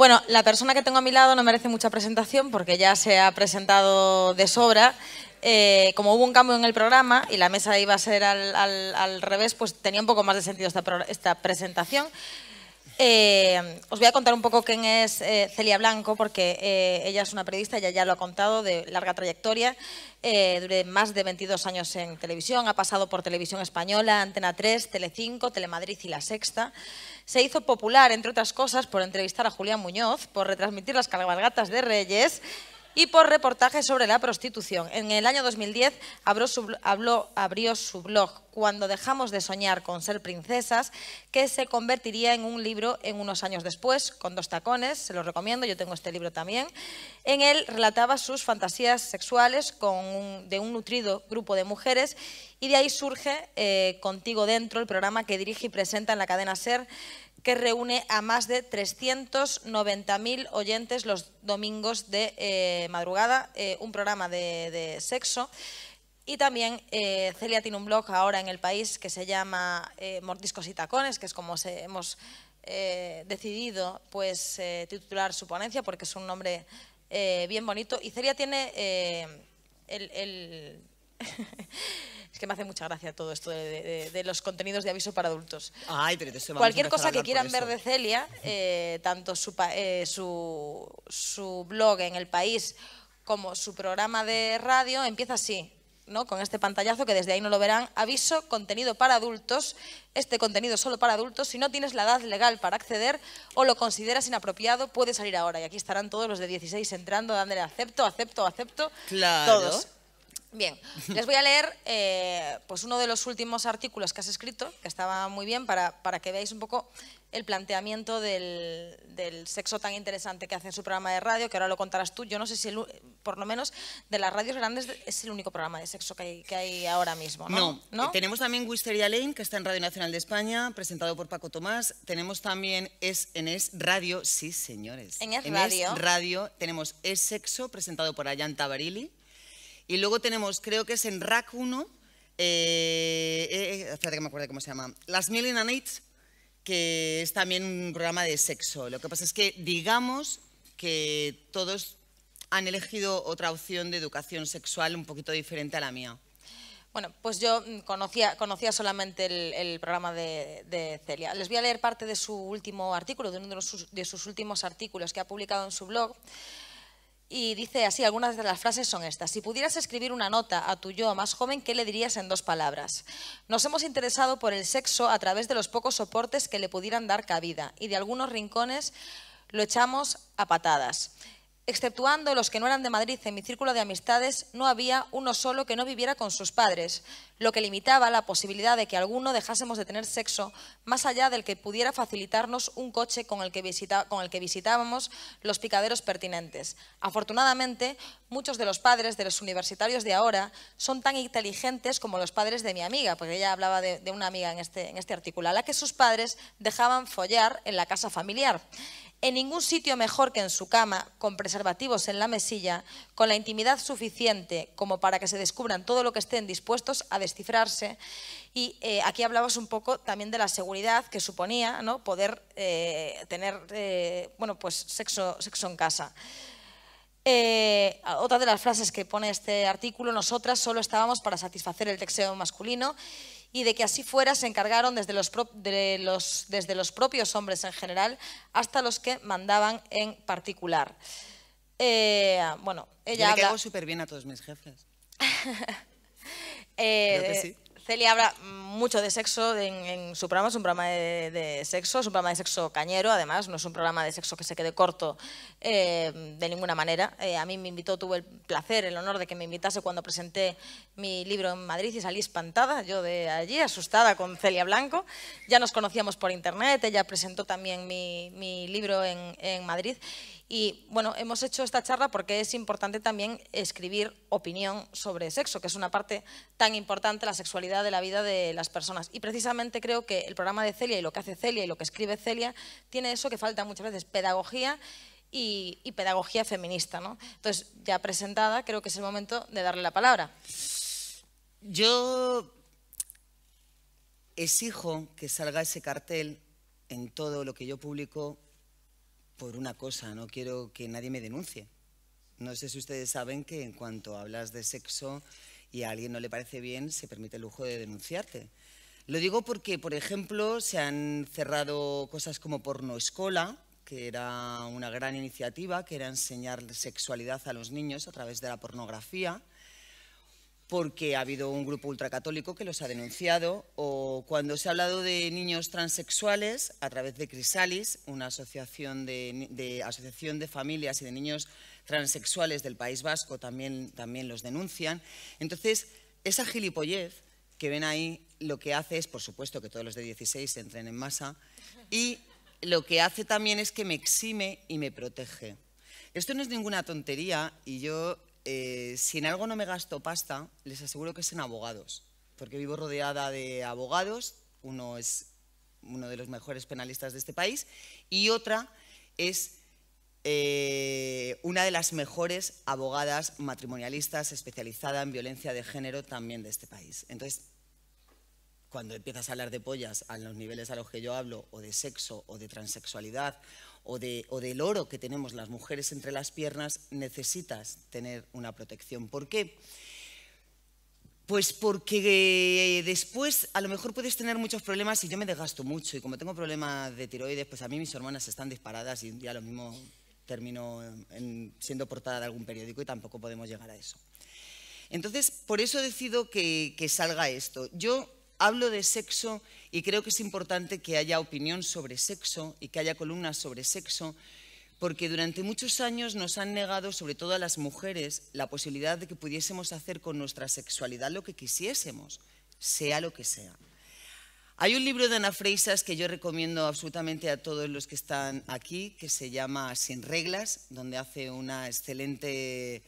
Bueno, la persona que tengo a mi lado no merece mucha presentación porque ya se ha presentado de sobra. Eh, como hubo un cambio en el programa y la mesa iba a ser al, revés, pues tenía un poco más de sentido esta, esta presentación. Eh, os voy a contar un poco quién es eh, Celia Blanco, porque eh, ella es una periodista, ella ya lo ha contado, de larga trayectoria, Dure más de 22 años en televisión, ha pasado por Televisión Española, Antena 3, Telecinco, Telemadrid y La Sexta. Se hizo popular, entre otras cosas, por entrevistar a Julián Muñoz, por retransmitir las cabalgatas de Reyes y por reportaje sobre la prostitución. En el año 2010 abrió su, abrió su blog Cuando dejamos de soñar con ser princesas, que se convertiría en un libro en unos años después, con dos tacones, se los recomiendo, yo tengo este libro también. En él relataba sus fantasías sexuales con de un nutrido grupo de mujeres y de ahí surge eh, Contigo Dentro, el programa que dirige y presenta en la cadena SER que reúne a más de 390.000 oyentes los domingos de eh, madrugada, eh, un programa de, sexo. Y también eh, Celia tiene un blog ahora en el país que se llama Mordiscos y Tacones, que es como hemos decidido pues, titular su ponencia, porque es un nombre bien bonito. Y Celia tiene el es que me hace mucha gracia todo esto de, los contenidos de aviso para adultos. Cualquier cosa que quieran ver de Celia, eh, tanto eh, su, su, blog en El País como su programa de radio, empieza así. ¿no? con este pantallazo que desde ahí no lo verán, aviso, contenido para adultos, este contenido solo para adultos, si no tienes la edad legal para acceder o lo consideras inapropiado, puedes salir ahora. Y aquí estarán todos los de 16 entrando, dándole acepto, acepto, acepto, claro. todos. Bien, les voy a leer eh, pues uno de los últimos artículos que has escrito, que estaba muy bien, para, que veáis un poco el planteamiento del, del, sexo tan interesante que hace en su programa de radio, que ahora lo contarás tú. Yo no sé si, por lo menos, de las radios grandes es el único programa de sexo que hay, ahora mismo. ¿no? No. Eh, tenemos también Wisteria Lane, que está en Radio Nacional de España, presentado por Paco Tomás. Tenemos también Es en Es Radio, sí señores. En Es Radio. tenemos Es Sexo, presentado por Ayan Tabarili y luego tenemos, creo que es en Rack 1, eh, eh, eh, me cómo se llama, Las Million and que es también un programa de sexo. Lo que pasa es que digamos que todos han elegido otra opción de educación sexual un poquito diferente a la mía. Bueno, pues yo mm, conocía, solamente el, programa de, Celia. Les voy a leer parte de su último artículo, de uno de sus últimos artículos que ha publicado en su blog. Y dice así, algunas de las frases son estas. Si pudieras escribir una nota a tu yo más joven, ¿qué le dirías en dos palabras? Nos hemos interesado por el sexo a través de los pocos soportes que le pudieran dar cabida y de algunos rincones lo echamos a patadas. Exceptuando los que no eran de Madrid en mi círculo de amistades, no había uno solo que no viviera con sus padres, lo que limitaba la posibilidad de que alguno dejásemos de tener sexo más allá del que pudiera facilitarnos un coche con el que, visitábamos los picaderos pertinentes. Afortunadamente, muchos de los padres de los universitarios de ahora son tan inteligentes como los padres de mi amiga, porque ella hablaba de, una amiga en este, en este artículo, a la que sus padres dejaban follar en la casa familiar en ningún sitio mejor que en su cama, con preservativos en la mesilla, con la intimidad suficiente como para que se descubran todo lo que estén dispuestos a descifrarse. Y eh, aquí hablabas un poco también de la seguridad que suponía ¿no? poder eh, tener eh, bueno, pues sexo, sexo en casa. otra de las frases que pone este artículo, nosotras solo estábamos para satisfacer el deseo masculino y de que así fuera se encargaron desde los, de los, desde los propios hombres en general hasta los que mandaban en particular. Eh, bueno, ella Yo le hago súper bien a todos mis jefes. Creo que eh, sí. Celia habla mucho de sexo en, su programa, es un programa de, sexo, es un programa de sexo cañero, además, no es un programa de sexo que se quede corto eh, de ninguna manera. Eh, a mí me invitó, tuve el placer, el honor de que me invitase cuando presenté mi libro en Madrid y salí espantada, yo de allí, asustada con Celia Blanco. Ya nos conocíamos por internet, ella presentó también mi, libro en, en Madrid. Y bueno, hemos hecho esta charla porque es importante también escribir opinión sobre sexo, que es una parte tan importante, la sexualidad de la vida de las personas. Y precisamente creo que el programa de Celia y lo que hace Celia y lo que escribe Celia tiene eso que falta muchas veces, pedagogía y, pedagogía feminista. ¿no? Entonces, ya presentada, creo que es el momento de darle la palabra. Yo exijo que salga ese cartel en todo lo que yo publico por una cosa, no quiero que nadie me denuncie. No sé si ustedes saben que en cuanto hablas de sexo y a alguien no le parece bien, se permite el lujo de denunciarte. Lo digo porque, por ejemplo, se han cerrado cosas como Porno Escola, que era una gran iniciativa, que era enseñar sexualidad a los niños a través de la pornografía porque ha habido un grupo ultracatólico que los ha denunciado, o cuando se ha hablado de niños transexuales a través de Crisalis, una asociación de, asociación de familias y de niños transexuales del País Vasco también, también los denuncian. Entonces, esa gilipollez que ven ahí lo que hace es, por supuesto, que todos los de 16 entren en masa, y lo que hace también es que me exime y me protege. Esto no es ninguna tontería y yo eh, si en algo no me gasto pasta, les aseguro que es en abogados, porque vivo rodeada de abogados, uno es uno de los mejores penalistas de este país, y otra es eh, una de las mejores abogadas matrimonialistas especializada en violencia de género también de este país. Entonces, cuando empiezas a hablar de pollas a los niveles a los que yo hablo, o de sexo, o de transexualidad, o, del oro que tenemos las mujeres entre las piernas, necesitas tener una protección. ¿Por qué? Pues porque eh, después a lo mejor puedes tener muchos problemas y yo me desgasto mucho y como tengo problemas de tiroides, pues a mí mis hermanas están disparadas y ya lo mismo termino siendo portada de algún periódico y tampoco podemos llegar a eso. Entonces, por eso decido que, que salga esto. Yo Hablo de sexo y creo que es importante que haya opinión sobre sexo y que haya columnas sobre sexo, porque durante muchos años nos han negado, sobre todo a las mujeres, la posibilidad de que pudiésemos hacer con nuestra sexualidad lo que quisiésemos, sea lo que sea. Hay un libro de Ana Freisas que yo recomiendo absolutamente a todos los que están aquí, que se llama Sin reglas, donde hace una excelente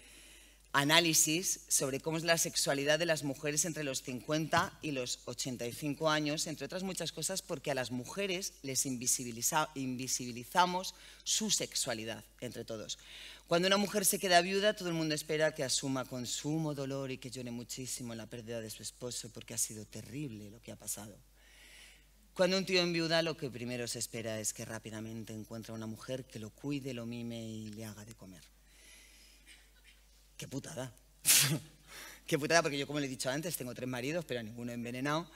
análisis sobre cómo es la sexualidad de las mujeres entre los 50 y los 85 años, entre otras muchas cosas porque a las mujeres les invisibilizamos su sexualidad entre todos. Cuando una mujer se queda viuda, todo el mundo espera que asuma con sumo dolor y que llore muchísimo la pérdida de su esposo porque ha sido terrible lo que ha pasado. Cuando un tío viuda, lo que primero se espera es que rápidamente encuentre a una mujer que lo cuide, lo mime y le haga de comer qué putada. qué putada, porque yo, como le he dicho antes, tengo tres maridos, pero a ninguno envenenado.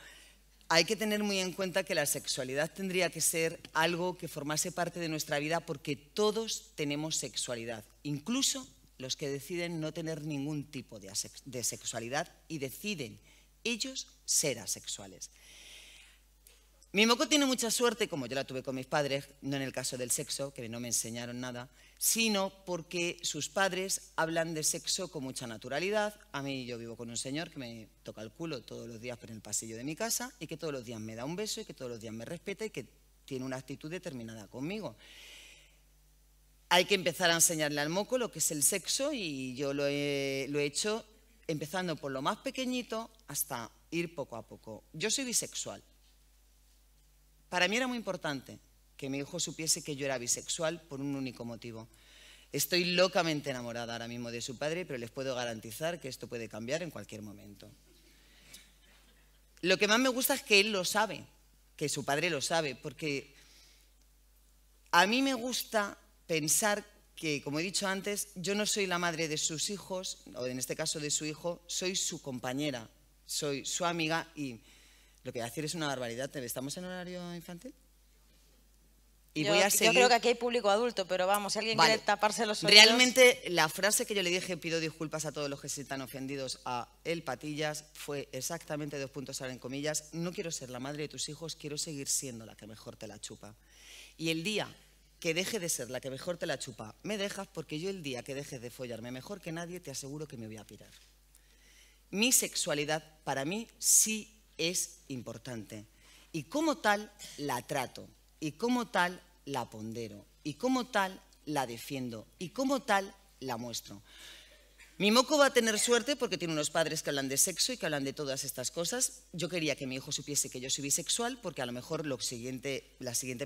Hay que tener muy en cuenta que la sexualidad tendría que ser algo que formase parte de nuestra vida porque todos tenemos sexualidad, incluso los que deciden no tener ningún tipo de, sexualidad y deciden ellos ser asexuales. Mi moco tiene mucha suerte, como yo la tuve con mis padres, no en el caso del sexo, que no me enseñaron nada, sino porque sus padres hablan de sexo con mucha naturalidad. A mí yo vivo con un señor que me toca el culo todos los días por el pasillo de mi casa y que todos los días me da un beso y que todos los días me respeta y que tiene una actitud determinada conmigo. Hay que empezar a enseñarle al moco lo que es el sexo y yo lo he, lo he hecho empezando por lo más pequeñito hasta ir poco a poco. Yo soy bisexual. Para mí era muy importante que mi hijo supiese que yo era bisexual por un único motivo. Estoy locamente enamorada ahora mismo de su padre, pero les puedo garantizar que esto puede cambiar en cualquier momento. Lo que más me gusta es que él lo sabe, que su padre lo sabe, porque a mí me gusta pensar que, como he dicho antes, yo no soy la madre de sus hijos, o en este caso de su hijo, soy su compañera, soy su amiga y lo que voy a decir es una barbaridad. ¿Estamos en horario infantil? yo, creo que aquí hay público adulto, pero vamos, alguien quiere taparse los ojos... Realmente la frase que yo le dije, pido disculpas a todos los que se están ofendidos a El Patillas, fue exactamente dos puntos ahora en comillas, no quiero ser la madre de tus hijos, quiero seguir siendo la que mejor te la chupa. Y el día que deje de ser la que mejor te la chupa, me dejas porque yo el día que dejes de follarme mejor que nadie, te aseguro que me voy a pirar. Mi sexualidad para mí sí es importante y como tal la trato y como tal la pondero y como tal la defiendo y como tal la muestro. Mi moco va a tener suerte porque tiene unos padres que hablan de sexo y que hablan de todas estas cosas. Yo quería que mi hijo supiese que yo soy bisexual porque a lo mejor la siguiente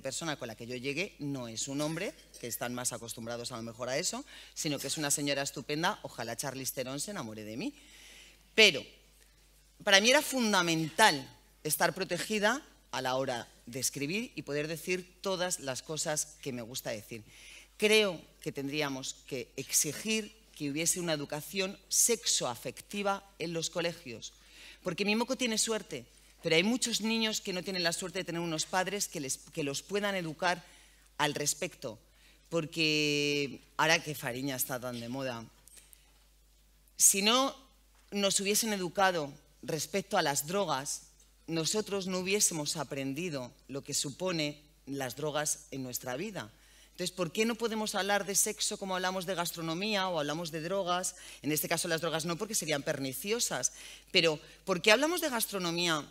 persona con la que yo llegue no es un hombre, que están más acostumbrados a lo mejor a eso, sino que es una señora estupenda. Ojalá Charlize Theron se enamore de mí. Pero para mí era fundamental estar protegida a la hora de escribir y poder decir todas las cosas que me gusta decir. Creo que tendríamos que exigir que hubiese una educación sexoafectiva en los colegios, porque mi moco tiene suerte, pero hay muchos niños que no tienen la suerte de tener unos padres que, les, que los puedan educar al respecto, porque ahora que Fariña está tan de moda, si no nos hubiesen educado respecto a las drogas, nosotros no hubiésemos aprendido lo que supone las drogas en nuestra vida. Entonces, ¿por qué no podemos hablar de sexo como hablamos de gastronomía o hablamos de drogas? En este caso las drogas no porque serían perniciosas, pero ¿por qué hablamos de gastronomía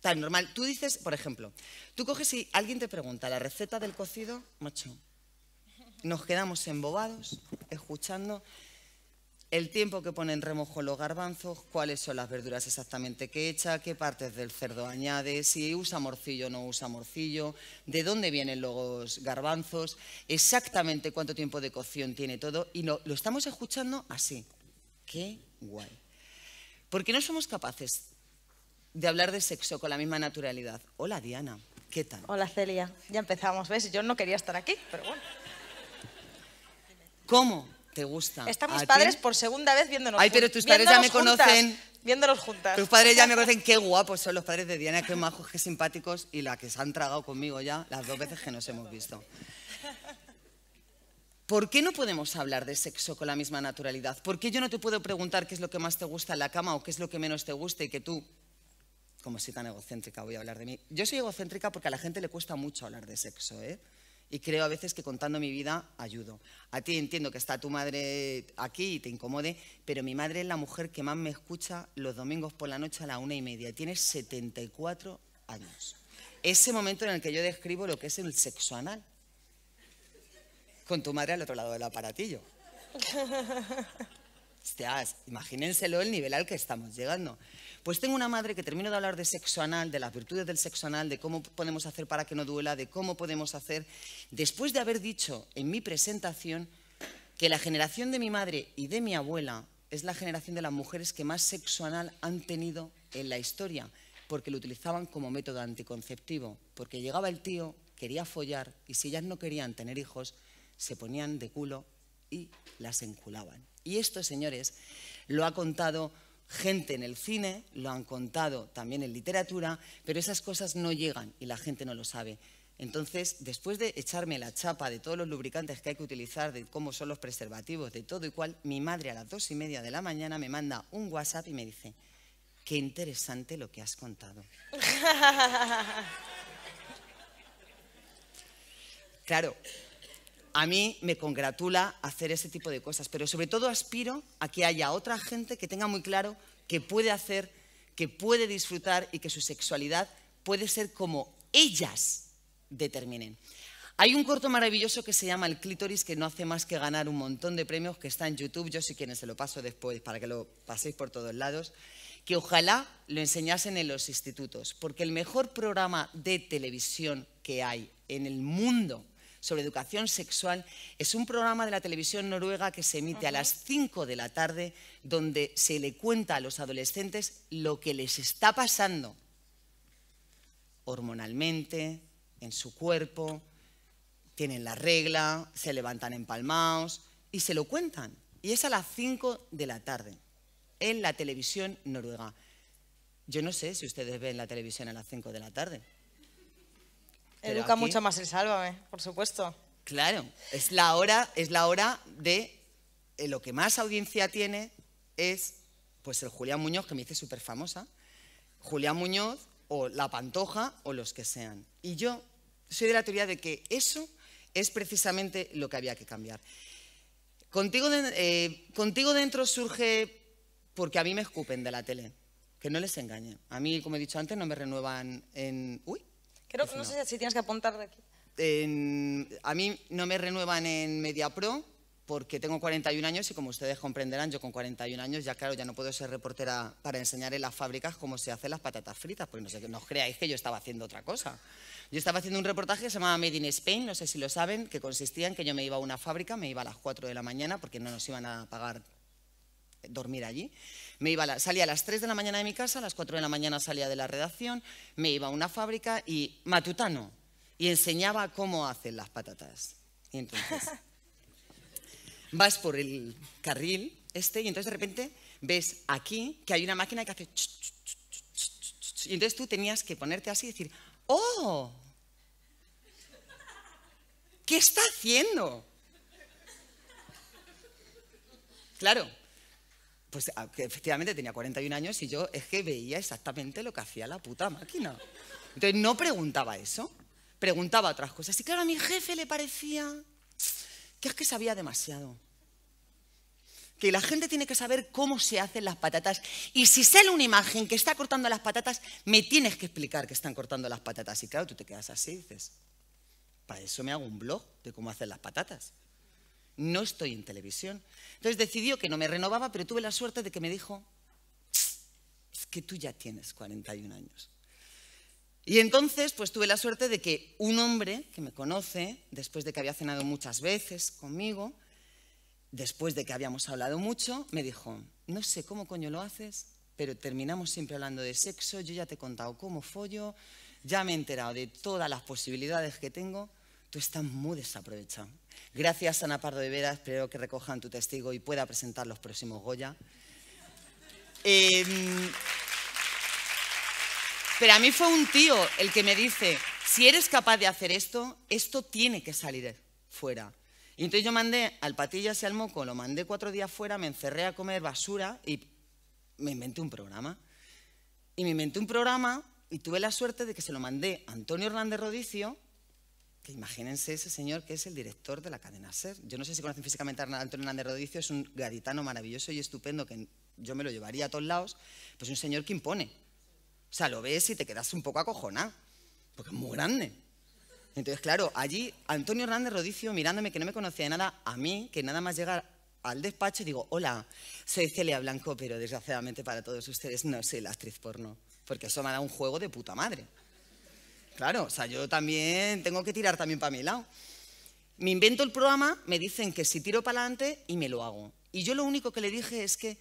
tan normal? Tú dices, por ejemplo, tú coges y alguien te pregunta la receta del cocido, macho, nos quedamos embobados escuchando el tiempo que pone en remojo los garbanzos, cuáles son las verduras exactamente que echa, qué partes del cerdo añade, si usa morcillo o no usa morcillo, de dónde vienen los garbanzos, exactamente cuánto tiempo de cocción tiene todo y no, lo estamos escuchando así. ¡Qué guay! Porque no somos capaces de hablar de sexo con la misma naturalidad. Hola Diana, ¿qué tal? Hola Celia, ya empezamos, ¿ves? Yo no quería estar aquí, pero bueno. ¿Cómo ¿Te gusta? Están mis padres por segunda vez viéndonos Ay, pero tus padres ya me conocen. viéndolos viéndonos juntas. Tus padres ya me conocen. Qué guapos son los padres de Diana, qué majos, qué simpáticos. Y la que se han tragado conmigo ya las dos veces que nos hemos visto. ¿Por qué no podemos hablar de sexo con la misma naturalidad? ¿Por qué yo no te puedo preguntar qué es lo que más te gusta en la cama o qué es lo que menos te gusta y que tú, como soy tan egocéntrica, voy a hablar de mí? Yo soy egocéntrica porque a la gente le cuesta mucho hablar de sexo, ¿eh? Y creo a veces que contando mi vida ayudo. A ti entiendo que está tu madre aquí y te incomode, pero mi madre es la mujer que más me escucha los domingos por la noche a la una y media. Tiene 74 años. Ese momento en el que yo describo lo que es el sexo anal. Con tu madre al otro lado del aparatillo. imagínenselo el nivel al que estamos llegando. Pues tengo una madre que termino de hablar de sexo anal, de las virtudes del sexo anal, de cómo podemos hacer para que no duela, de cómo podemos hacer, después de haber dicho en mi presentación que la generación de mi madre y de mi abuela es la generación de las mujeres que más sexo anal han tenido en la historia, porque lo utilizaban como método anticonceptivo, porque llegaba el tío, quería follar y si ellas no querían tener hijos, se ponían de culo y las enculaban. Y esto, señores, lo ha contado gente en el cine, lo han contado también en literatura, pero esas cosas no llegan y la gente no lo sabe. Entonces, después de echarme la chapa de todos los lubricantes que hay que utilizar, de cómo son los preservativos, de todo y cual, mi madre a las dos y media de la mañana me manda un WhatsApp y me dice, qué interesante lo que has contado. claro, a mí me congratula hacer ese tipo de cosas, pero sobre todo aspiro a que haya otra gente que tenga muy claro que puede hacer, que puede disfrutar y que su sexualidad puede ser como ellas determinen. Hay un corto maravilloso que se llama El clítoris, que no hace más que ganar un montón de premios, que está en YouTube, yo sí quienes se lo paso después para que lo paséis por todos lados, que ojalá lo enseñasen en los institutos, porque el mejor programa de televisión que hay en el mundo sobre educación sexual es un programa de la televisión noruega que se emite a las 5 de la tarde, donde se le cuenta a los adolescentes lo que les está pasando hormonalmente, en su cuerpo, tienen la regla, se levantan empalmados y se lo cuentan. Y es a las 5 de la tarde, en la televisión noruega. Yo no sé si ustedes ven la televisión a las 5 de la tarde. Educa mucho más el sálvame, por supuesto. Claro, es la hora, es la hora de eh, lo que más audiencia tiene es pues el Julián Muñoz, que me dice súper famosa, Julián Muñoz o La Pantoja o los que sean. Y yo soy de la teoría de que eso es precisamente lo que había que cambiar. Contigo, eh, dentro surge porque a mí me escupen de la tele, que no les engañe. A mí, como he dicho antes, no me renuevan en... Uy, Creo no, sé si tienes que apuntar de aquí. a mí no me renuevan en MediaPro porque tengo 41 años y como ustedes comprenderán, yo con 41 años ya claro, ya no puedo ser reportera para enseñar en las fábricas cómo se hacen las patatas fritas, porque no, sé, no os creáis que yo estaba haciendo otra cosa. Yo estaba haciendo un reportaje que se llamaba Made in Spain, no sé si lo saben, que consistía en que yo me iba a una fábrica, me iba a las 4 de la mañana porque no nos iban a pagar dormir allí. Me iba salía a las 3 de la mañana de mi casa, a las 4 de la mañana salía de la redacción, me iba a una fábrica y matutano, y enseñaba cómo hacen las patatas. Y entonces vas por el carril este y entonces de repente ves aquí que hay una máquina que hace... Y entonces tú tenías que ponerte así y decir, ¡oh! ¿Qué está haciendo? Claro, pues efectivamente tenía 41 años y yo es que veía exactamente lo que hacía la puta máquina. Entonces no preguntaba eso, preguntaba otras cosas. Y claro, a mi jefe le parecía que es que sabía demasiado. Que la gente tiene que saber cómo se hacen las patatas. Y si sale una imagen que está cortando las patatas, me tienes que explicar que están cortando las patatas. Y claro, tú te quedas así y dices, para eso me hago un blog de cómo hacen las patatas no estoy en televisión. Entonces decidió que no me renovaba, pero tuve la suerte de que me dijo, es que tú ya tienes 41 años. Y entonces, pues tuve la suerte de que un hombre que me conoce, después de que había cenado muchas veces conmigo, después de que habíamos hablado mucho, me dijo, no sé cómo coño lo haces, pero terminamos siempre hablando de sexo, yo ya te he contado cómo follo, ya me he enterado de todas las posibilidades que tengo, tú estás muy desaprovechado. Gracias, Ana Pardo de Vera. Espero que recojan tu testigo y pueda presentar los próximos Goya. Em, pero a mí fue un tío el que me dice, si eres capaz de hacer esto, esto tiene que salir fuera. Y entonces yo mandé al Patillas y al Moco, lo mandé cuatro días fuera, me encerré a comer basura y me inventé un programa. Y me inventé un programa y tuve la suerte de que se lo mandé a Antonio Hernández Rodicio, que imagínense ese señor que es el director de la cadena SER. Yo no sé si conocen físicamente a Antonio Hernández Rodicio, es un gaditano maravilloso y estupendo que yo me lo llevaría a todos lados, pues un señor que impone. O sea, lo ves y te quedas un poco acojonado, porque es muy grande. Entonces, claro, allí Antonio Hernández Rodicio mirándome que no me conocía nada, a mí, que nada más llegar al despacho digo, hola, soy Celia Blanco, pero desgraciadamente para todos ustedes no soy la actriz porno, porque eso me ha dado un juego de puta madre. Claro, o sea, yo también tengo que tirar también para mi lado. Me invento el programa, me dicen que si tiro para adelante y me lo hago. Y yo lo único que le dije es que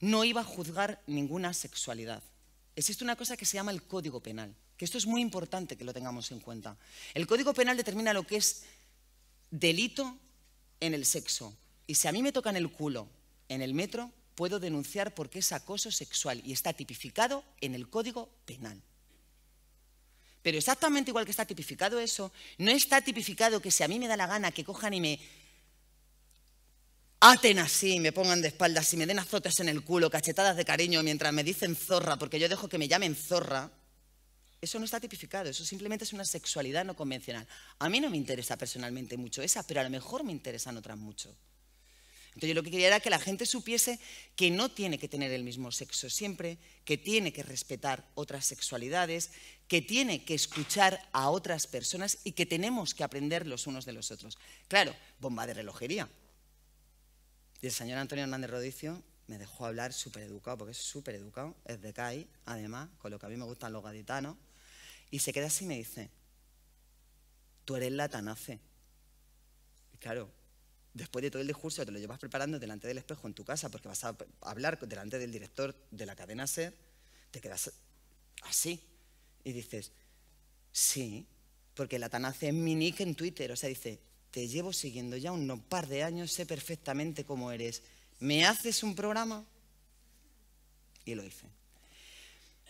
no iba a juzgar ninguna sexualidad. Existe una cosa que se llama el Código Penal, que esto es muy importante que lo tengamos en cuenta. El Código Penal determina lo que es delito en el sexo. Y si a mí me tocan el culo en el metro, puedo denunciar porque es acoso sexual y está tipificado en el Código Penal. Pero exactamente igual que está tipificado eso, no está tipificado que si a mí me da la gana que cojan y me aten así, me pongan de espaldas y me den azotes en el culo, cachetadas de cariño mientras me dicen zorra, porque yo dejo que me llamen zorra. Eso no está tipificado, eso simplemente es una sexualidad no convencional. A mí no me interesa personalmente mucho esa, pero a lo mejor me interesan otras mucho. Entonces yo lo que quería era que la gente supiese que no tiene que tener el mismo sexo siempre, que tiene que respetar otras sexualidades, que tiene que escuchar a otras personas y que tenemos que aprender los unos de los otros. Claro, bomba de relojería. Y el señor Antonio Hernández Rodicio me dejó hablar súper educado, porque es súper educado, es de CAI, además, con lo que a mí me gustan los gaditanos, y se queda así y me dice, tú eres latanace. Y claro, después de todo el discurso te lo llevas preparando delante del espejo en tu casa porque vas a hablar delante del director de la cadena SER, te quedas así y dices, sí, porque la hace mi nick en Twitter, o sea, dice, te llevo siguiendo ya un par de años, sé perfectamente cómo eres, ¿me haces un programa? Y lo hice.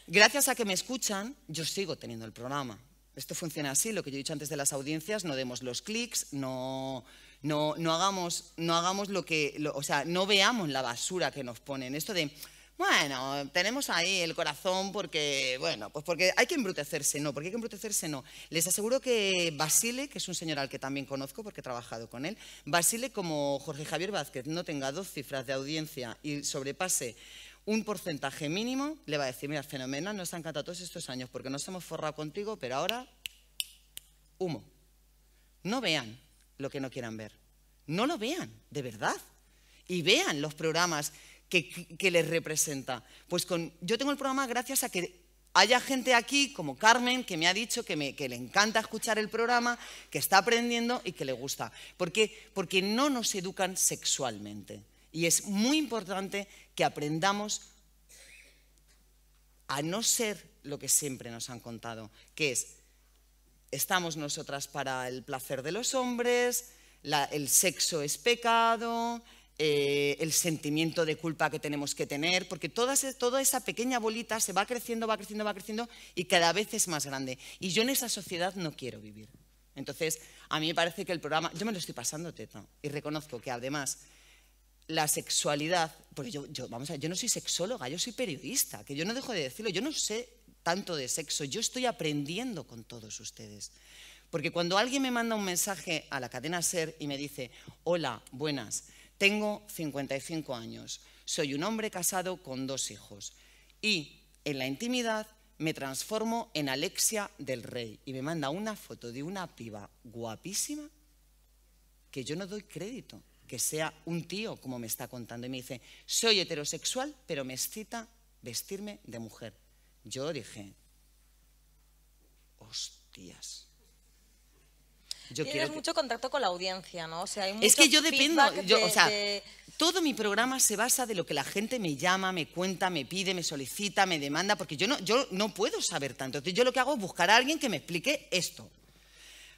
Gracias a que me escuchan, yo sigo teniendo el programa. Esto funciona así, lo que yo he dicho antes de las audiencias, no demos los clics, no no, no, hagamos, no hagamos lo que, o sea, no veamos la basura que nos ponen. Esto de, bueno, tenemos ahí el corazón porque, bueno, pues porque hay que embrutecerse, no, porque hay que embrutecerse, no. Les aseguro que Basile, que es un señor al que también conozco porque he trabajado con él, Basile, como Jorge Javier Vázquez no tenga dos cifras de audiencia y sobrepase un porcentaje mínimo, le va a decir, mira, fenomenal, nos han encantado todos estos años porque nos hemos forrado contigo, pero ahora, humo. No vean, lo que no quieran ver. No lo vean, de verdad. Y vean los programas que, les representa. Pues con, yo tengo el programa gracias a que haya gente aquí como Carmen que me ha dicho que, que, le encanta escuchar el programa, que está aprendiendo y que le gusta. ¿Por qué? Porque no nos educan sexualmente. Y es muy importante que aprendamos a no ser lo que siempre nos han contado, que es estamos nosotras para el placer de los hombres, el sexo es pecado, eh, el sentimiento de culpa que tenemos que tener, porque toda, esa pequeña bolita se va creciendo, va creciendo, va creciendo y cada vez es más grande. Y yo en esa sociedad no quiero vivir. Entonces, a mí me parece que el programa, yo me lo estoy pasando teta y reconozco que además la sexualidad, porque yo, vamos a yo no soy sexóloga, yo soy periodista, que yo no dejo de decirlo, yo no sé tanto de sexo, yo estoy aprendiendo con todos ustedes. Porque cuando alguien me manda un mensaje a la cadena SER y me dice, hola, buenas, tengo 55 años, soy un hombre casado con dos hijos y en la intimidad me transformo en Alexia del Rey y me manda una foto de una piba guapísima que yo no doy crédito que sea un tío como me está contando y me dice, soy heterosexual pero me excita vestirme de mujer. Yo dije, hostias. Yo Tienes mucho contacto con la audiencia, ¿no? O sea, hay es que yo dependo, yo, o sea, todo mi programa se basa de lo que la gente me llama, me cuenta, me pide, me solicita, me demanda, porque yo no, yo no puedo saber tanto. Entonces yo lo que hago es buscar a alguien que me explique esto.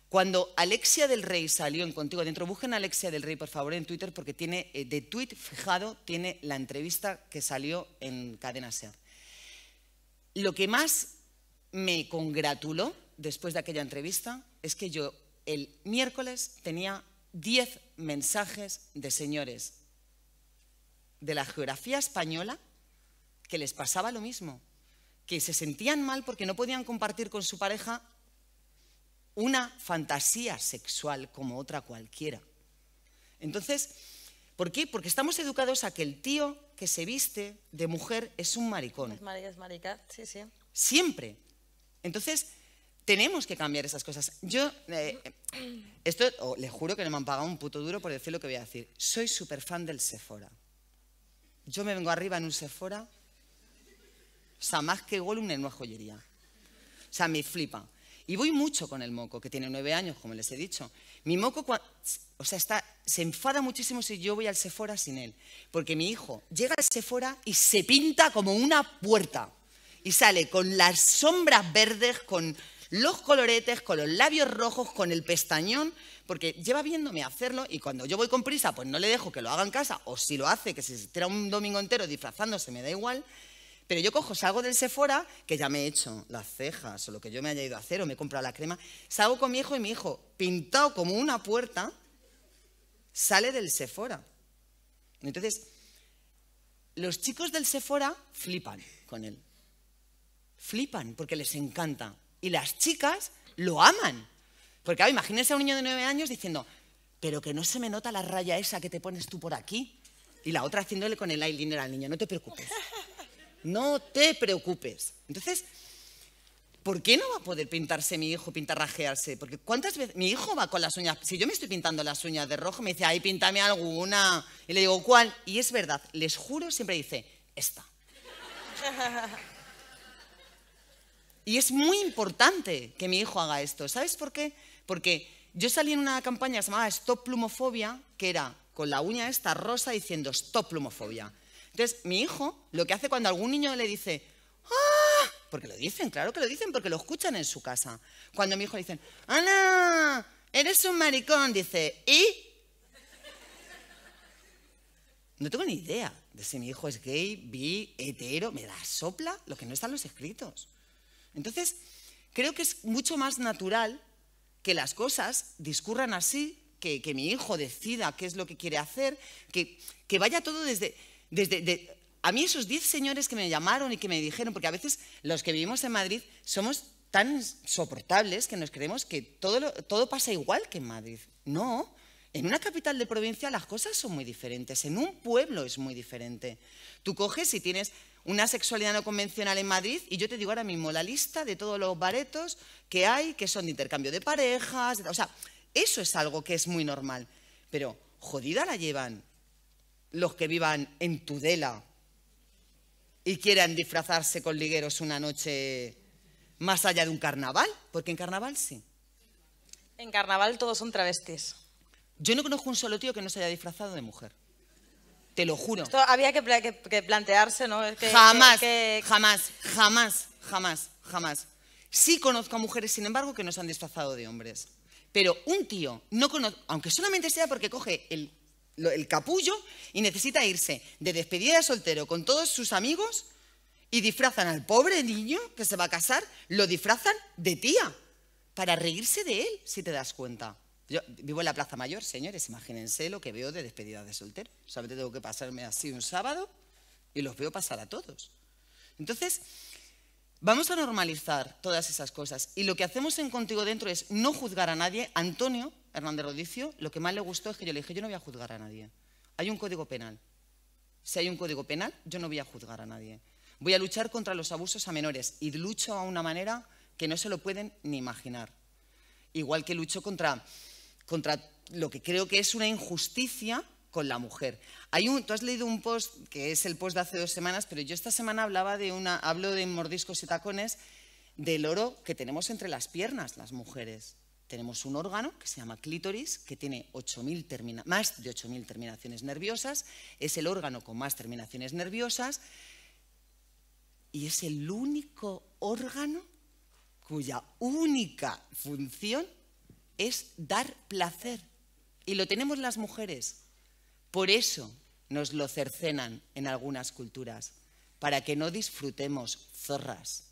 Cuando Alexia del Rey salió en Contigo Dentro, busquen a Alexia del Rey, por favor, en Twitter, porque tiene eh, de tweet fijado, tiene la entrevista que salió en Cadena Ser. Lo que más me congratuló después de aquella entrevista es que yo el miércoles tenía 10 mensajes de señores de la geografía española que les pasaba lo mismo, que se sentían mal porque no podían compartir con su pareja una fantasía sexual como otra cualquiera. Entonces, ¿Por qué? Porque estamos educados a que el tío que se viste de mujer es un maricón. Es, marica, sí, sí. Siempre. Entonces, tenemos que cambiar esas cosas. Yo, eh, esto, oh, le juro que no me han pagado un puto duro por decir lo que voy a decir. Soy súper fan del Sephora. Yo me vengo arriba en un Sephora, o sea, más que Gollum en una joyería. O sea, me flipa. Y voy mucho con el moco, que tiene nueve años, como les he dicho. Mi moco, o sea, se enfada muchísimo si yo voy al Sephora sin él. Porque mi hijo llega al Sephora y se pinta como una puerta. Y sale con las sombras verdes, con los coloretes, con los labios rojos, con el pestañón, porque lleva viéndome hacerlo y cuando yo voy con prisa, pues no le dejo que lo haga en casa, o si lo hace, que se tira un domingo entero disfrazándose, me da igual, pero yo cojo, salgo del Sephora, que ya me he hecho las cejas o lo que yo me haya ido a hacer o me he comprado la crema, salgo con mi hijo y mi hijo, pintado como una puerta, sale del Sephora. Entonces, los chicos del Sephora flipan con él. Flipan porque les encanta. Y las chicas lo aman. Porque claro, imagínense a un niño de nueve años diciendo, pero que no se me nota la raya esa que te pones tú por aquí. Y la otra haciéndole con el eyeliner al niño, no te preocupes. No te preocupes. Entonces, ¿por qué no va a poder pintarse mi hijo, pintarrajearse? Porque cuántas veces mi hijo va con las uñas, si yo me estoy pintando las uñas de rojo, me dice, ay, píntame alguna. Y le digo, ¿cuál? Y es verdad, les juro, siempre dice, esta. y es muy importante que mi hijo haga esto. ¿Sabes por qué? Porque yo salí en una campaña llamada Stop Plumofobia, que era con la uña esta rosa diciendo Stop Plumofobia. Entonces, mi hijo lo que hace cuando algún niño le dice, ¡ah! Porque lo dicen, claro que lo dicen, porque lo escuchan en su casa. Cuando mi hijo le dicen, ¡ah! Eres un maricón, dice, ¿y? No tengo ni idea de si mi hijo es gay, bi, hetero, me da sopla lo que no están los escritos. Entonces, creo que es mucho más natural que las cosas discurran así, que, mi hijo decida qué es lo que quiere hacer, que, que vaya todo desde desde, a mí esos diez señores que me llamaron y que me dijeron, porque a veces los que vivimos en Madrid somos tan soportables que nos creemos que todo, todo pasa igual que en Madrid. No, en una capital de provincia las cosas son muy diferentes, en un pueblo es muy diferente. Tú coges y tienes una sexualidad no convencional en Madrid y yo te digo ahora mismo la lista de todos los baretos que hay que son de intercambio de parejas, o sea, eso es algo que es muy normal, pero jodida la llevan los que vivan en Tudela y quieran disfrazarse con ligueros una noche más allá de un carnaval, porque en carnaval sí. En carnaval todos son travestis. Yo no conozco un solo tío que no se haya disfrazado de mujer. Te lo juro. había que, plantearse, ¿no? jamás, jamás, jamás, jamás, jamás. Sí conozco a mujeres, sin embargo, que no se han disfrazado de hombres. Pero un tío no conozco, aunque solamente sea porque coge el el capullo y necesita irse de despedida de soltero con todos sus amigos y disfrazan al pobre niño que se va a casar, lo disfrazan de tía para reírse de él, si te das cuenta. Yo vivo en la Plaza Mayor, señores, imagínense lo que veo de despedida de soltero. Solamente tengo que pasarme así un sábado y los veo pasar a todos. Entonces, Vamos a normalizar todas esas cosas. Y lo que hacemos en Contigo Dentro es no juzgar a nadie. Antonio Hernández Rodicio, lo que más le gustó es que yo le dije, yo no voy a juzgar a nadie. Hay un código penal. Si hay un código penal, yo no voy a juzgar a nadie. Voy a luchar contra los abusos a menores y lucho a una manera que no se lo pueden ni imaginar. Igual que lucho contra, contra lo que creo que es una injusticia con la mujer. Hay un, tú has leído un post que es el post de hace dos semanas, pero yo esta semana hablaba de una, hablo de mordiscos y tacones, del oro que tenemos entre las piernas las mujeres. Tenemos un órgano que se llama clítoris, que tiene más de 8.000 terminaciones nerviosas, es el órgano con más terminaciones nerviosas y es el único órgano cuya única función es dar placer. Y lo tenemos las mujeres. Por eso nos lo cercenan en algunas culturas, para que no disfrutemos zorras,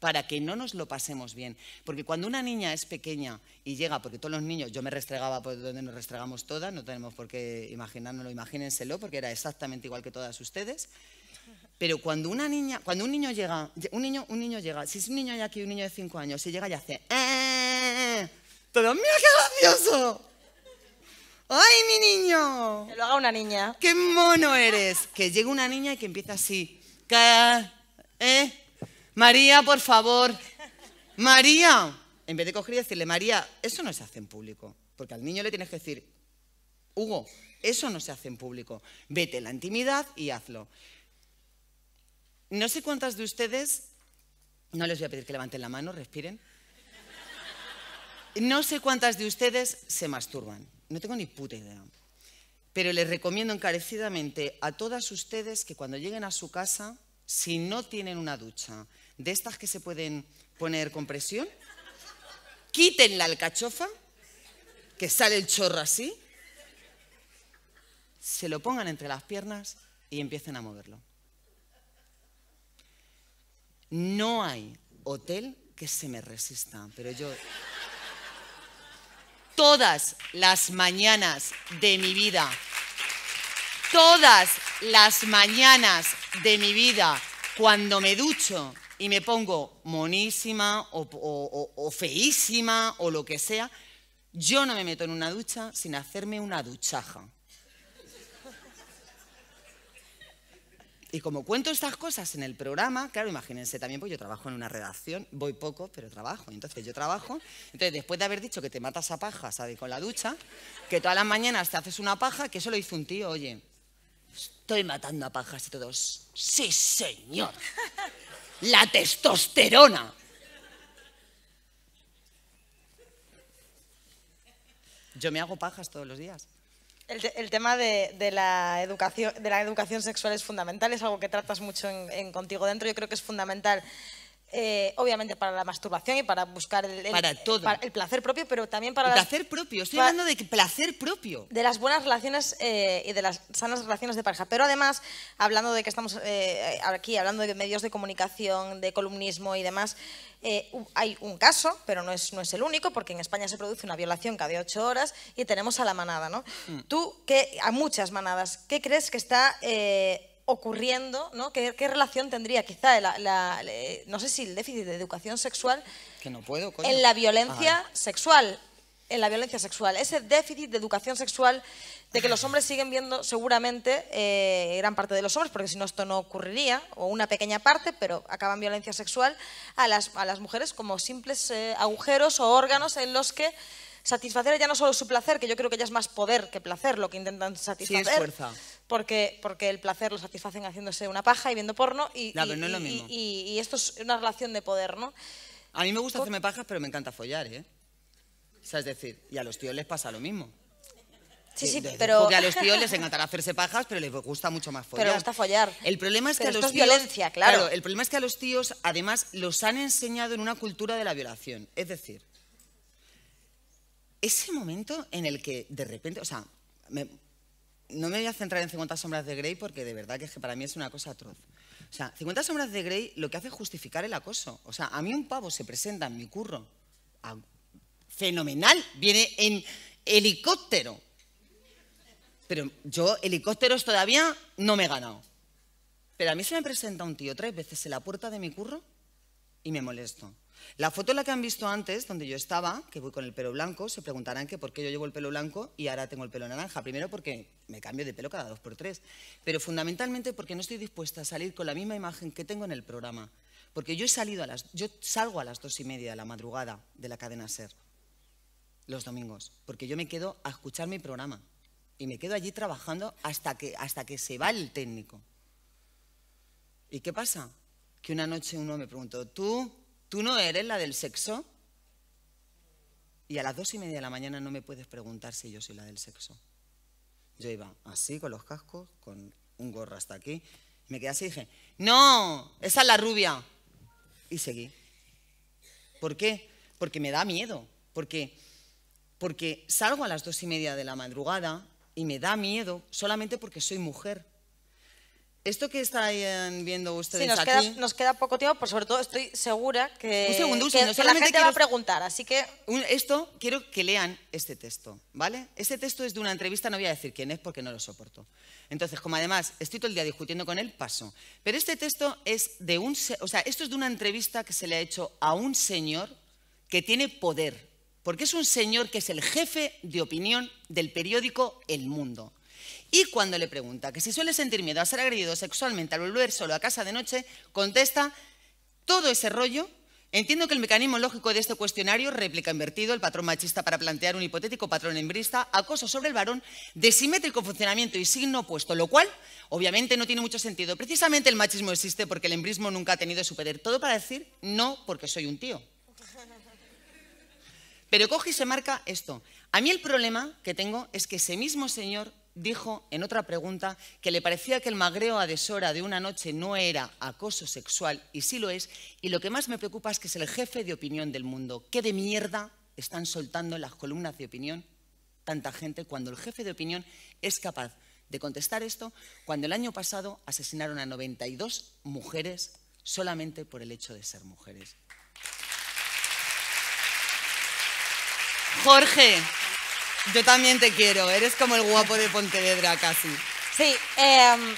para que no nos lo pasemos bien. Porque cuando una niña es pequeña y llega, porque todos los niños, yo me restregaba por donde nos restregamos todas, no tenemos por qué imaginárnoslo, imagínenselo, porque era exactamente igual que todas ustedes. Pero cuando una niña, cuando un niño llega, un niño, un niño llega, si es un niño aquí, un niño de 5 años, se llega y hace, ¡Eh! eh, eh, eh todo, ¡mira qué gracioso! ¡Ay, mi niño! Que lo haga una niña. ¡Qué mono eres! Que llega una niña y que empieza así. ¿Eh? María, por favor. María. En vez de coger y decirle, María, eso no se hace en público. Porque al niño le tienes que decir, Hugo, eso no se hace en público. Vete en la intimidad y hazlo. No sé cuántas de ustedes, no les voy a pedir que levanten la mano, respiren. No sé cuántas de ustedes se masturban. No tengo ni puta idea. Pero les recomiendo encarecidamente a todas ustedes que cuando lleguen a su casa, si no tienen una ducha de estas que se pueden poner con presión, quiten la alcachofa, que sale el chorro así, se lo pongan entre las piernas y empiecen a moverlo. No hay hotel que se me resista, pero yo todas las mañanas de mi vida. Todas las mañanas de mi vida, cuando me ducho y me pongo monísima o, feísima o lo que sea, yo no me meto en una ducha sin hacerme una duchaja. Y como cuento estas cosas en el programa, claro, imagínense también, pues yo trabajo en una redacción, voy poco, pero trabajo. Entonces yo trabajo. Entonces, después de haber dicho que te matas a pajas ¿sabes? Con la ducha, que todas las mañanas te haces una paja, que eso lo hizo un tío, oye, estoy matando a pajas y todos, sí señor, la testosterona. Yo me hago pajas todos los días. El, tema de, la educación, de la educación sexual es fundamental, es algo que tratas mucho en, Contigo Dentro. Yo creo que es fundamental eh, obviamente para la masturbación y para buscar el, placer propio, pero también para... El placer propio, estoy hablando de placer propio. De las buenas relaciones eh, y de las sanas relaciones de pareja. Pero además, hablando de que estamos eh, aquí, hablando de medios de comunicación, de columnismo y demás, hay un caso, pero no es, no es el único, porque en España se produce una violación cada ocho horas y tenemos a la manada, ¿no? Mm. Tú, que a muchas manadas, ¿qué crees que está ocurriendo, ¿no? ¿Qué, relación tendría quizá, no sé si el déficit de educación sexual en la violencia sexual? En la violencia sexual. Ese déficit de educación sexual de que los hombres siguen viendo seguramente, eh, gran parte de los hombres, porque si no esto no ocurriría, o una pequeña parte, pero acaban violencia sexual, a las, a las mujeres como simples eh, agujeros o órganos en los que satisfacer ya no solo su placer, que yo creo que ya es más poder que placer lo que intentan satisfacer. Sí, es fuerza. Porque, porque el placer lo satisfacen haciéndose una paja y viendo porno. Y, esto es una relación de poder, ¿no? A mí me gusta hacerme pajas, pero me encanta follar, ¿eh? O es decir, y a los tíos les pasa lo mismo. Sí, sí, pero... Porque a los tíos les encantará hacerse pajas, pero les gusta mucho más follar. Pero gusta follar. El problema es que violencia, claro. El problema es que a los tíos, además, los han enseñado en una cultura de la violación. Es decir, ese momento en el que de repente, o sea, no me voy a centrar en 50 sombras de Grey porque de verdad que, es que para mí es una cosa atroz. O sea, 50 sombras de Grey lo que hace es justificar el acoso. O sea, a mí un pavo se presenta en mi curro. fenomenal, viene en helicóptero. Pero yo helicópteros todavía no me he ganado. Pero a mí se me presenta un tío tres veces en la puerta de mi curro y me molesto. La foto la que han visto antes, donde yo estaba, que voy con el pelo blanco, se preguntarán que por qué yo llevo el pelo blanco y ahora tengo el pelo naranja. Primero porque me cambio de pelo cada dos por tres, pero fundamentalmente porque no estoy dispuesta a salir con la misma imagen que tengo en el programa. Porque yo, he salido a las, yo salgo a las dos y media de la madrugada de la cadena SER, los domingos, porque yo me quedo a escuchar mi programa y me quedo allí trabajando hasta que, hasta que se va el técnico. ¿Y qué pasa? Que una noche uno me preguntó, ¿tú ¿Tú no eres la del sexo? Y a las dos y media de la mañana no me puedes preguntar si yo soy la del sexo. Yo iba así, con los cascos, con un gorro hasta aquí. Me quedé así y dije, no, esa es la rubia. Y seguí. ¿Por qué? Porque me da miedo. Porque, porque salgo a las dos y media de la madrugada y me da miedo solamente porque soy mujer. Esto que están viendo ustedes sí, nos Queda, nos queda poco tiempo, por sobre todo estoy segura que, un segundo, la gente va a preguntar, así que... esto, quiero que lean este texto, ¿vale? Este texto es de una entrevista, no voy a decir quién es porque no lo soporto. Entonces, como además estoy todo el día discutiendo con él, paso. Pero este texto es de un... O sea, esto es de una entrevista que se le ha hecho a un señor que tiene poder, porque es un señor que es el jefe de opinión del periódico El Mundo. Y cuando le pregunta que si suele sentir miedo a ser agredido sexualmente al volver solo a casa de noche, contesta todo ese rollo. Entiendo que el mecanismo lógico de este cuestionario réplica invertido el patrón machista para plantear un hipotético patrón hembrista, acoso sobre el varón, de simétrico funcionamiento y signo opuesto, lo cual obviamente no tiene mucho sentido. Precisamente el machismo existe porque el hembrismo nunca ha tenido su poder. Todo para decir no porque soy un tío. Pero coge y se marca esto. A mí el problema que tengo es que ese mismo señor dijo en otra pregunta que le parecía que el magreo a deshora de una noche no era acoso sexual y sí lo es, y lo que más me preocupa es que es el jefe de opinión del mundo. ¿Qué de mierda están soltando en las columnas de opinión tanta gente cuando el jefe de opinión es capaz de contestar esto cuando el año pasado asesinaron a 92 mujeres solamente por el hecho de ser mujeres? Jorge, yo también te quiero, eres como el guapo de Pontevedra casi. Sí, em,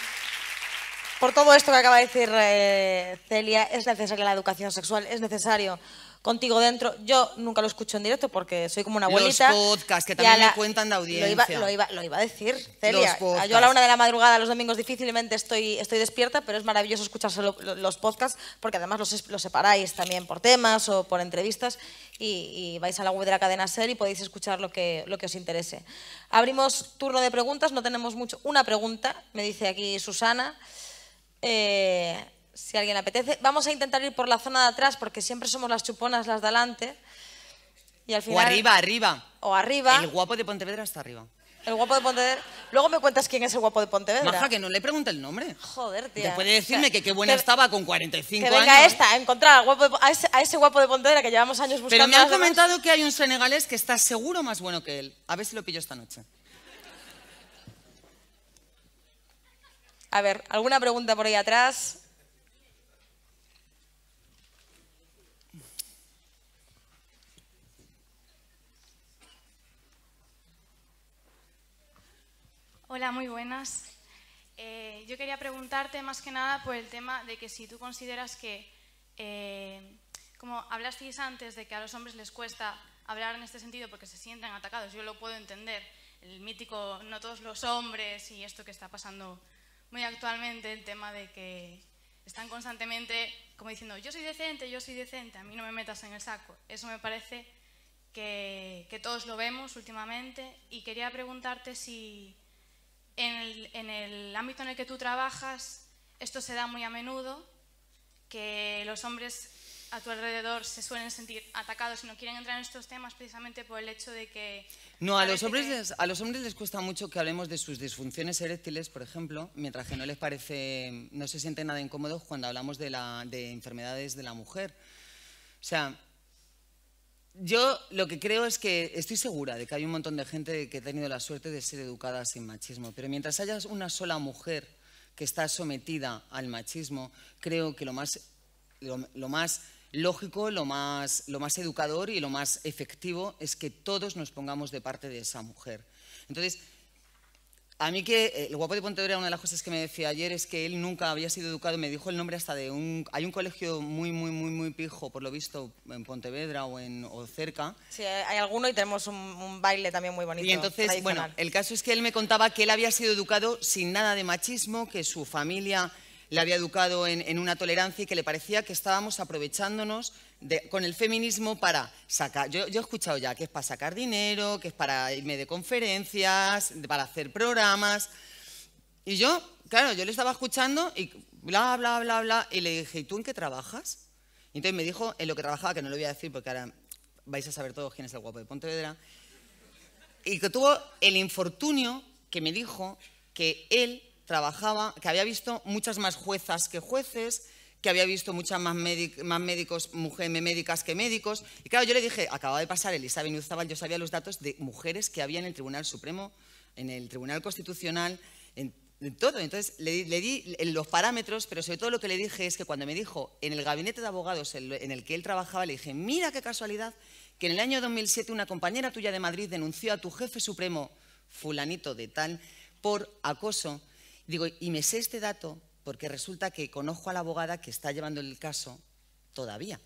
por todo esto que acaba de decir eh, Celia, es necesaria la educación sexual, es necesario contigo dentro. Yo nunca lo escucho en directo porque soy como una abuelita. Los podcasts, que también me cuentan de audiencia. Lo iba, a decir, Celia. Yo a la una de la madrugada los domingos difícilmente estoy, estoy despierta, pero es maravilloso escuchar los podcasts porque además los, separáis también por temas o por entrevistas y, vais a la web de la cadena SER y podéis escuchar lo que, lo que os interese. Abrimos turno de preguntas, no tenemos mucho. Una pregunta, me dice aquí Susana. Eh, si alguien apetece. Vamos a intentar ir por la zona de atrás porque siempre somos las chuponas las de adelante. Y al o arriba, arriba. O arriba. El guapo de Pontevedra está arriba. El guapo de Pontevedra. Luego me cuentas quién es el guapo de Pontevedra. Maja, que no le pregunte el nombre. Joder, tía. Después de decirme que qué buena estaba con 45 que venga esta, ¿eh? a encontrar al guapo a, ese, guapo de Pontevedra que llevamos años buscando. Pero me han comentado que hay un senegalés que está seguro más bueno que él. A ver si lo pillo esta noche. A ver, ¿alguna pregunta por ahí atrás? Hola, muy buenas. Eh, yo quería preguntarte más que nada por el tema de que si tú consideras que, eh, como hablasteis antes de que a los hombres les cuesta hablar en este sentido porque se sienten atacados, yo lo puedo entender, el mítico no todos los hombres y esto que está pasando muy actualmente, el tema de que están constantemente como diciendo yo soy decente, yo soy decente, a mí no me metas en el saco. Eso me parece que todos lo vemos últimamente y quería preguntarte si en el, ámbito en el que tú trabajas, esto se da muy a menudo, que los hombres a tu alrededor se suelen sentir atacados y no quieren entrar en estos temas precisamente por el hecho de que... No, a los, hombres les, a los hombres les cuesta mucho que hablemos de sus disfunciones eréctiles, por ejemplo, mientras que no les parece, no se sienten nada incómodos cuando hablamos de, la, de enfermedades de la mujer. O sea, yo lo que creo es que estoy segura de que hay un montón de gente que ha tenido la suerte de ser educada sin machismo, pero mientras haya una sola mujer que está sometida al machismo, creo que lo más, lo, más lógico, lo más, lo más educador y lo más efectivo es que todos nos pongamos de parte de esa mujer. Entonces, a mí que eh, el guapo de Pontevedra, una de las cosas que me decía ayer es que él nunca había sido educado, me dijo el nombre hasta de un... Hay un colegio muy, muy, muy, muy pijo, por lo visto, en Pontevedra o, en, cerca. Sí, hay alguno y tenemos un baile también muy bonito. Y entonces, bueno, el caso es que él me contaba que él había sido educado sin nada de machismo, que su familia le había educado en, una tolerancia y que le parecía que estábamos aprovechándonos con el feminismo para sacar, yo, yo, he escuchado ya que es para sacar dinero, que es para irme de conferencias, para hacer programas. Y yo, claro, yo le estaba escuchando y bla, bla, bla, bla, y le dije, ¿y tú en qué trabajas? Y entonces me dijo en lo que trabajaba, que no lo voy a decir porque ahora vais a saber todos quién es el guapo de Pontevedra, y que tuvo el infortunio que me dijo que él trabajaba, que había visto muchas más juezas que jueces, que había visto muchas más, más médicos, mujeres médicas que médicos. Y claro, yo le dije, acababa de pasar Elizabeth Nuzabal, yo sabía los datos de mujeres que había en el Tribunal Supremo, en el Tribunal Constitucional, en, todo. Entonces, le, le di los parámetros, pero sobre todo lo que le dije es que cuando me dijo, en el gabinete de abogados en el que él trabajaba, le dije, mira qué casualidad, que en el año 2007 una compañera tuya de Madrid denunció a tu jefe supremo, fulanito de tal, por acoso Digo, y me sé este dato porque resulta que conozco a la abogada que está llevando el caso todavía.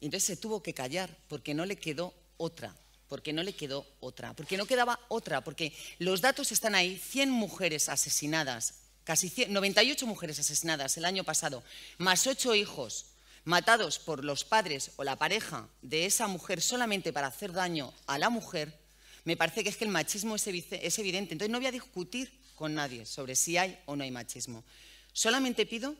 Y entonces se tuvo que callar porque no le quedó otra, porque no le quedó otra, porque no quedaba otra, porque los datos están ahí, 100 mujeres asesinadas, casi 100, 98 mujeres asesinadas el año pasado, más 8 hijos matados por los padres o la pareja de esa mujer solamente para hacer daño a la mujer, me parece que es que el machismo es evidente. Entonces no voy a discutir con nadie sobre si hay o no hay machismo. Solamente pido,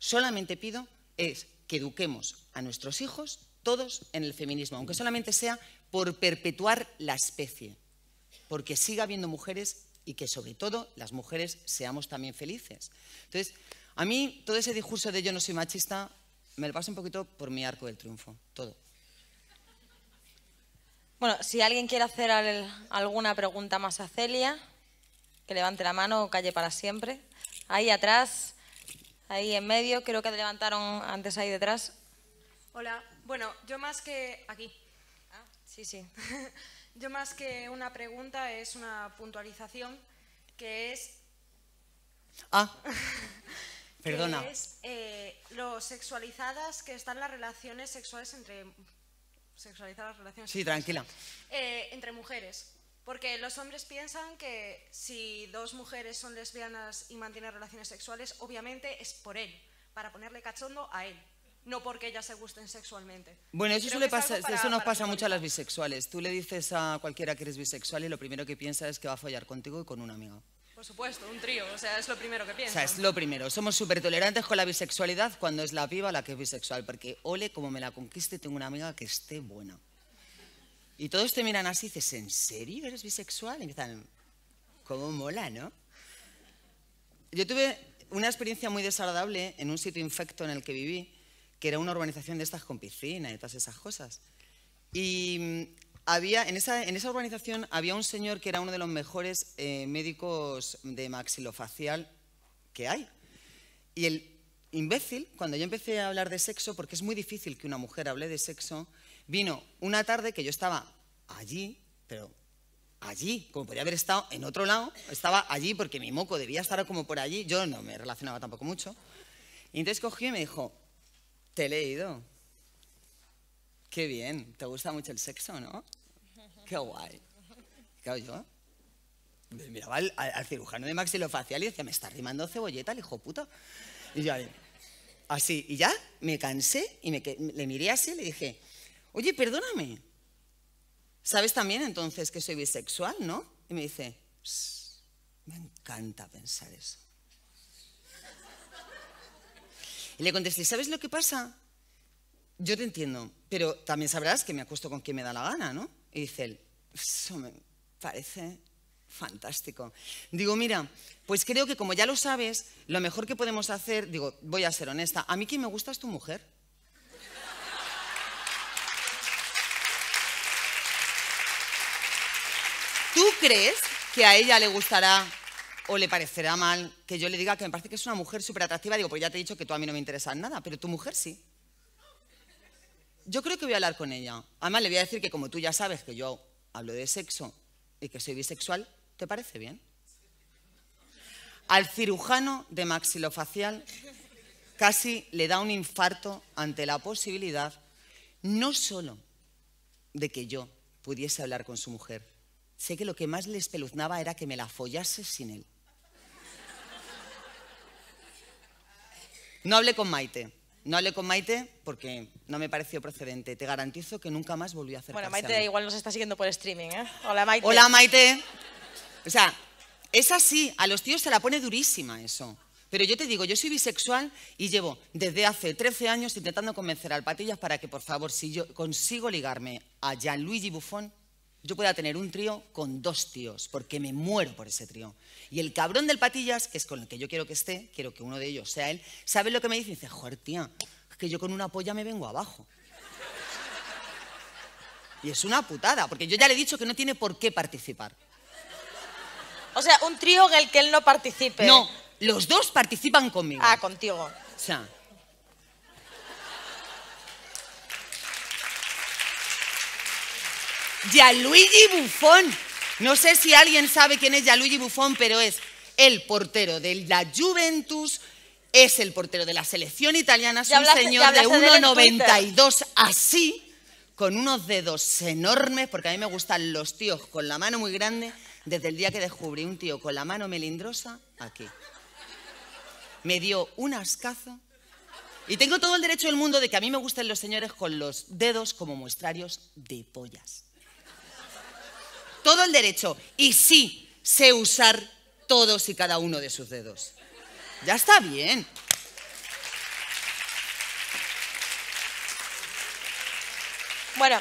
solamente pido es que eduquemos a nuestros hijos todos en el feminismo, aunque solamente sea por perpetuar la especie, porque siga habiendo mujeres y que sobre todo las mujeres seamos también felices. Entonces, a mí todo ese discurso de yo no soy machista me lo pasa un poquito por mi arco del triunfo, todo. Bueno, si alguien quiere hacer alguna pregunta más a Celia que levante la mano o calle para siempre. Ahí atrás, ahí en medio, creo que te levantaron antes ahí detrás. Hola, bueno, yo más que aquí. Ah, sí, sí. yo más que una pregunta es una puntualización que es... Ah, que perdona. Es eh, lo sexualizadas que están las relaciones sexuales entre... Sexualizadas las relaciones. Sí, tranquila. Eh, entre mujeres. Porque los hombres piensan que si dos mujeres son lesbianas y mantienen relaciones sexuales, obviamente es por él, para ponerle cachondo a él, no porque ellas se gusten sexualmente. Bueno, eso, nos pasa mucho a las bisexuales. Tú le dices a cualquiera que eres bisexual y lo primero que piensa es que va a fallar contigo y con una amiga. Por supuesto, un trío, o sea, es lo primero que piensa. O sea, es lo primero. Somos súper tolerantes con la bisexualidad cuando es la viva la que es bisexual, porque ole, como me la conquiste, tengo una amiga que esté buena. Y todos te miran así y dices, ¿en serio eres bisexual? Y dicen, ¿cómo mola, no? Yo tuve una experiencia muy desagradable en un sitio infecto en el que viví, que era una urbanización de estas con piscina y todas esas cosas. Y mm, había, en, esa, en esa urbanización había un señor que era uno de los mejores eh, médicos de maxilofacial que hay. Y el imbécil, cuando yo empecé a hablar de sexo, porque es muy difícil que una mujer hable de sexo, Vino una tarde que yo estaba allí, pero allí, como podría haber estado en otro lado, estaba allí porque mi moco debía estar como por allí, yo no me relacionaba tampoco mucho. Y entonces cogí y me dijo, te he leído. Qué bien, te gusta mucho el sexo, ¿no? Qué guay. Y claro, yo miraba al, cirujano de maxilofacial y decía, me está rimando cebolleta, el hijo puta. Y yo, así, y ya me cansé y le miré así y le dije, Oye, perdóname. ¿Sabes también entonces que soy bisexual, no? Y me dice, me encanta pensar eso. Y le contesté, ¿sabes lo que pasa? Yo te entiendo, pero también sabrás que me acuesto con quien me da la gana, ¿no? Y dice él, eso me parece fantástico. Digo, mira, pues creo que como ya lo sabes, lo mejor que podemos hacer, digo, voy a ser honesta, a mí quien me gusta es tu mujer. ¿Tú crees que a ella le gustará o le parecerá mal que yo le diga que me parece que es una mujer súper atractiva? Digo, pues ya te he dicho que tú a mí no me interesas nada, pero tu mujer sí. Yo creo que voy a hablar con ella. Además, le voy a decir que como tú ya sabes que yo hablo de sexo y que soy bisexual, ¿te parece bien? Al cirujano de maxilofacial casi le da un infarto ante la posibilidad no solo de que yo pudiese hablar con su mujer, sé que lo que más le espeluznaba era que me la follase sin él. No hablé con Maite. No hablé con Maite porque no me pareció procedente. Te garantizo que nunca más volví a hacer Bueno, Maite igual nos está siguiendo por streaming, ¿eh? Hola, Maite. Hola, Maite. O sea, es así. A los tíos se la pone durísima eso. Pero yo te digo, yo soy bisexual y llevo desde hace 13 años intentando convencer al Patillas para que, por favor, si yo consigo ligarme a Gianluigi Buffon, yo pueda tener un trío con dos tíos, porque me muero por ese trío. Y el cabrón del Patillas, que es con el que yo quiero que esté, quiero que uno de ellos sea él, sabe lo que me dice y dice, joder, tía, es que yo con una polla me vengo abajo. Y es una putada, porque yo ya le he dicho que no tiene por qué participar. O sea, un trío en el que él no participe. No, los dos participan conmigo. Ah, contigo. O sea, Gianluigi Buffon. No sé si alguien sabe quién es Gianluigi Buffon, pero es el portero de la Juventus, es el portero de la selección italiana, es un señor de 1,92 así, con unos dedos enormes, porque a mí me gustan los tíos con la mano muy grande, desde el día que descubrí un tío con la mano melindrosa, aquí. Me dio un ascazo. Y tengo todo el derecho del mundo de que a mí me gusten los señores con los dedos como muestrarios de pollas todo el derecho y sí sé usar todos y cada uno de sus dedos. Ya está bien. Bueno,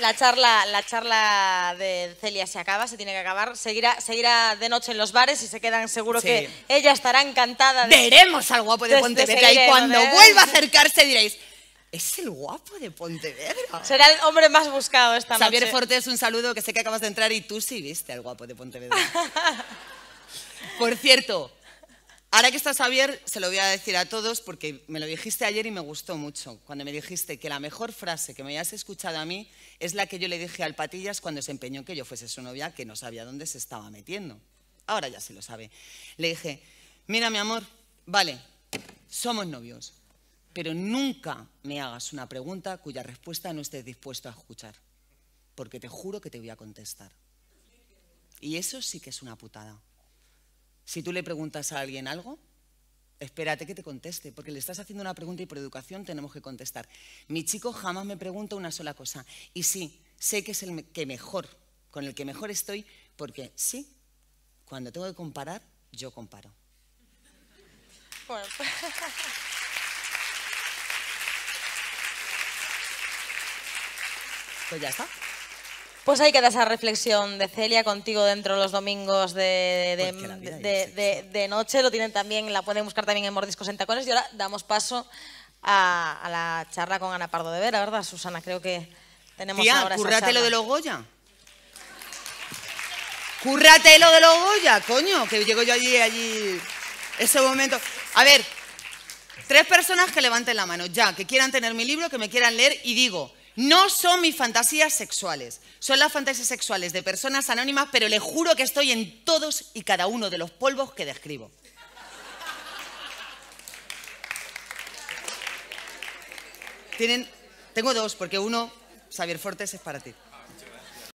la charla, la charla de Celia se acaba, se tiene que acabar. Seguirá, seguirá de noche en los bares y se quedan seguro que ella estará encantada. De, Veremos al guapo de, de Pontevedra y cuando ¿eh? vuelva a acercarse diréis, es el guapo de Pontevedra. Será el hombre más buscado esta Xavier noche. Xavier Fortes, un saludo, que sé que acabas de entrar y tú sí viste al guapo de Pontevedra. Por cierto, ahora que estás, Xavier, se lo voy a decir a todos porque me lo dijiste ayer y me gustó mucho. Cuando me dijiste que la mejor frase que me hayas escuchado a mí es la que yo le dije al Patillas cuando se empeñó que yo fuese su novia, que no sabía dónde se estaba metiendo. Ahora ya se lo sabe. Le dije, mira mi amor, vale, somos novios, pero nunca me hagas una pregunta cuya respuesta no estés dispuesto a escuchar, porque te juro que te voy a contestar. Y eso sí que es una putada. Si tú le preguntas a alguien algo, espérate que te conteste, porque le estás haciendo una pregunta y por educación tenemos que contestar. Mi chico jamás me pregunta una sola cosa. Y sí, sé que es el que mejor, con el que mejor estoy, porque sí, cuando tengo que comparar, yo comparo. Pues Pues ya está. Pues ahí queda esa reflexión de Celia contigo dentro los domingos de, pues noche. Lo tienen también, la pueden buscar también en Mordiscos en Y ahora damos paso a, la charla con Ana Pardo de Vera, ¿verdad, Susana? Creo que tenemos ahora lo de los Goya. Cúrrate lo de los Goya, coño, que llego yo allí, allí, ese momento. A ver, tres personas que levanten la mano ya, que quieran tener mi libro, que me quieran leer y digo... No son mis fantasías sexuales, son las fantasías sexuales de personas anónimas, pero le juro que estoy en todos y cada uno de los polvos que describo. tengo dos, porque uno, Xavier Fortes, es para ti.